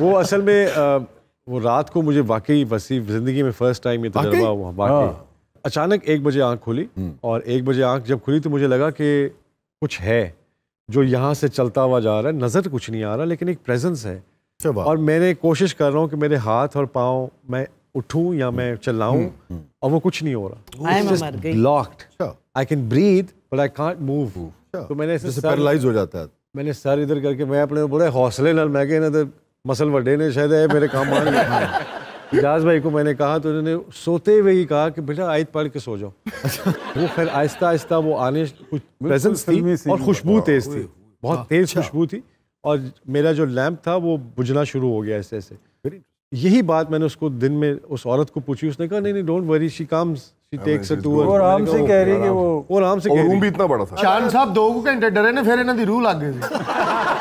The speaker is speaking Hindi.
वो असल में आ, वो रात को मुझे वाकई वसी जिंदगी में फर्स्ट टाइम ये तजर्बा हुआ वाकई हाँ। अचानक एक बजे आँख खुली हम्म। और एक बजे आंख जब खुली तो मुझे लगा कि कुछ है जो यहाँ से चलता हुआ जा रहा है नज़र कुछ नहीं आ रहा लेकिन एक प्रेजेंस है और मैंने कोशिश कर रहा हूँ कि मेरे हाथ और पाँव मैं उठूँ या मैं हम्म। चिल्लाऊँ हम्म, और वो कुछ नहीं हो रहा locked I can breathe but I can't move तो मैंने हो जाता है सर इधर करके मैं अपने बड़े हौसले मैं कहना मसल वे ने शायद है मेरे काम मान लिया एजाज भाई को मैंने कहा तो उन्होंने सोते हुए ही कहा कि बेटा आयत पढ़ के सो जाओ अच्छा। वो खैर आहिस्ता आहिस्ता वो आने कुछ प्रेजेंस थी और खुशबू तेज थी बहुत हाँ, तेज अच्छा। खुशबू थी और मेरा जो लैम्प था वो बुझना शुरू हो गया ऐसे ऐसे यही बात मैंने उसको दिन में उस औरत को पूछी उसने कहा नहीं नहीं डोंट वरी शी कम्स और आराम से कह रही है वो और आराम से कह रही रूम भी इतना बड़ा था शान साहब दो घंटे डरे ने फिर इन्हें रूह लग गई